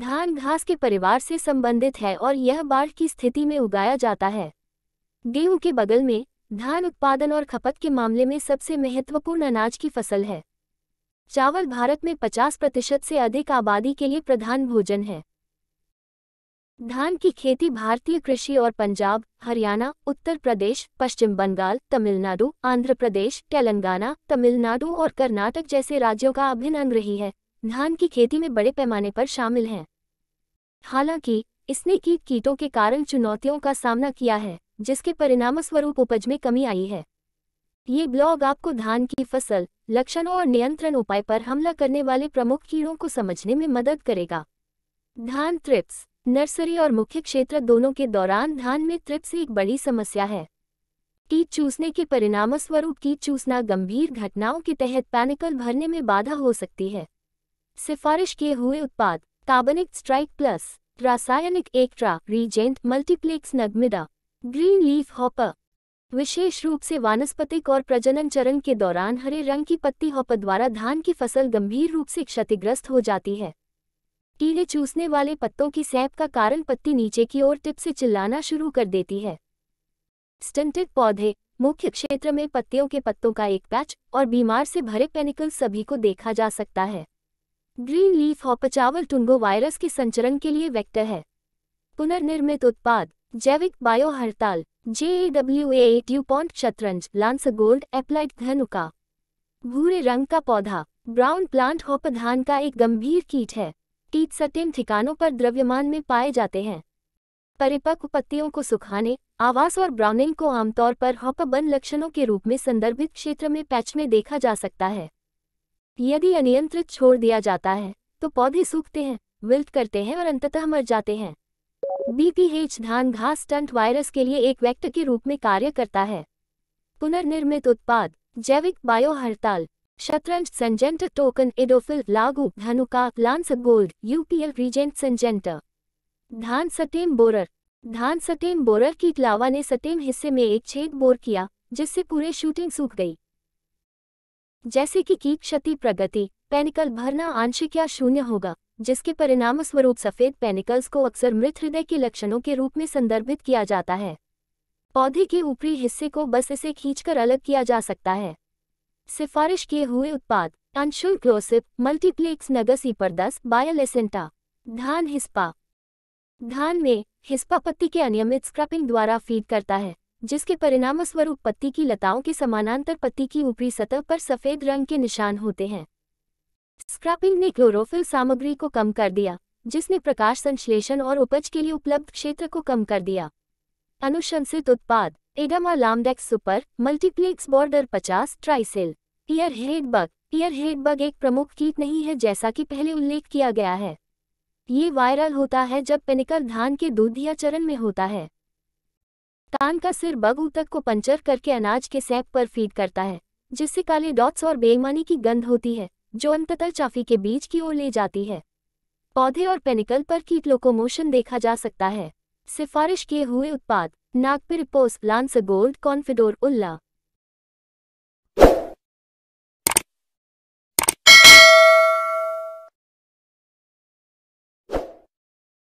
धान घास के परिवार से संबंधित है और यह बाढ़ की स्थिति में उगाया जाता है गेहूं के बगल में धान उत्पादन और खपत के मामले में सबसे महत्वपूर्ण अनाज की फसल है चावल भारत में 50 प्रतिशत से अधिक आबादी के लिए प्रधान भोजन है धान की खेती भारतीय कृषि और पंजाब हरियाणा उत्तर प्रदेश पश्चिम बंगाल तमिलनाडु आंध्र प्रदेश तेलंगाना तमिलनाडु और कर्नाटक जैसे राज्यों का अभिन्न अंग रही है धान की खेती में बड़े पैमाने पर शामिल हैं हालांकि इसने कीट कीटों के कारण चुनौतियों का सामना किया है जिसके परिणामस्वरूप उपज में कमी आई है ये ब्लॉग आपको धान की फसल लक्षणों और नियंत्रण उपाय पर हमला करने वाले प्रमुख कीड़ों को समझने में मदद करेगा धान ट्रिप्स नर्सरी और मुख्य क्षेत्र दोनों के दौरान धान में ट्रिप्स एक बड़ी समस्या है कीट चूसने के परिणामस्वरूप कीट चूसना गंभीर घटनाओं के तहत पैनिकल भरने में बाधा हो सकती है सिफारिश किए हुए उत्पाद कार्बनिक स्ट्राइक प्लस रासायनिक एकट्रा रीजेंट मल्टीप्लेक्स नगमिदा ग्रीन लीफ हॉपर विशेष रूप से वानस्पतिक और प्रजनन चरण के दौरान हरे रंग की पत्ती हॉपर द्वारा धान की फसल गंभीर रूप से क्षतिग्रस्त हो जाती है टीले चूसने वाले पत्तों की सैप का कारण पत्ती नीचे की ओर टिप से चिल्लाना शुरू कर देती है स्टंटेड पौधे मुख्य क्षेत्र में पत्तियों के पत्तों का एक पैच और बीमार से भरे पेनिकल सभी को देखा जा सकता है ग्रीन लीफ हॉपचावल टुंगो वायरस के संचरण के लिए वेक्टर है पुनर्निर्मित उत्पाद जैविक बायो हड़ताल जे ए डब्ल्यू ए पॉन्ट शतरंज लांस गोल्ड एप्लाइड धनुका भूरे रंग का पौधा ब्राउन प्लांट हॉप धान का एक गंभीर कीट है कीट सटेम ठिकानों पर द्रव्यमान में पाए जाते हैं परिपक्व पत्तियों को सुखाने आवास और ब्राउनिंग को आमतौर पर हॉप बन लक्षणों के रूप में संदर्भित क्षेत्र में पैच में देखा जा सकता है यदि अनियंत्रित छोड़ दिया जाता है तो पौधे सूखते हैं विल्ट करते हैं और अंततः मर जाते हैं बीपीएच धान घास स्टंट वायरस के लिए एक वेक्टर के रूप में कार्य करता है पुनर्निर्मित उत्पाद जैविक बायो हड़ताल शतरंज संजेंटर टोकन एडोफिल लागू Dhanuka lance gold UPL Regent Syngenta धान सटेम बोरर धान सटेम बोरर की इलावा ने सटेम हिस्से में एक छेद बोर किया जिससे पूरे शूटिंग सूख गई जैसे कि की क्षति प्रगति पैनिकल भरना आंशिक या शून्य होगा जिसके परिणाम स्वरूप सफ़ेद पैनिकल्स को अक्सर मृत हृदय के लक्षणों के रूप में संदर्भित किया जाता है पौधे के ऊपरी हिस्से को बस इसे खींचकर अलग किया जा सकता है सिफारिश किए हुए उत्पाद अंशुल ग्लोसिप मल्टीप्लेक्स नगसी पर दस बायोलेसेंटा धान हिस्पा धान में हिस्पा पत्ती के अनियमित स्क्रपिंग द्वारा फीड करता है जिसके परिणामस्वरूप पत्ती की लताओं के समानांतर पत्ती की ऊपरी सतह पर सफ़ेद रंग के निशान होते हैं स्क्रैपिंग ने क्लोरोफिल सामग्री को कम कर दिया जिसने प्रकाश संश्लेषण और उपज के लिए उपलब्ध क्षेत्र को कम कर दिया अनुशंसित उत्पाद Adama Lamdex super Multiplex border पचास Tricel ear head bug ear head bug एक प्रमुख कीट नहीं है जैसा कि पहले उल्लेख किया गया है ये वायरल होता है जब पेनिकल धान के दूध या चरण में होता है कान का सिर बग ऊतक को पंचर करके अनाज के सैप पर फीड करता है जिससे काले डॉट्स और बेईमानी की गंध होती है जो अंततः चाफी के बीज की ओर ले जाती है पौधे और पेनिकल पर कीट लोकोमोशन देखा जा सकता है सिफारिश किए हुए उत्पाद नागपिर post lance gold Confidor Ulla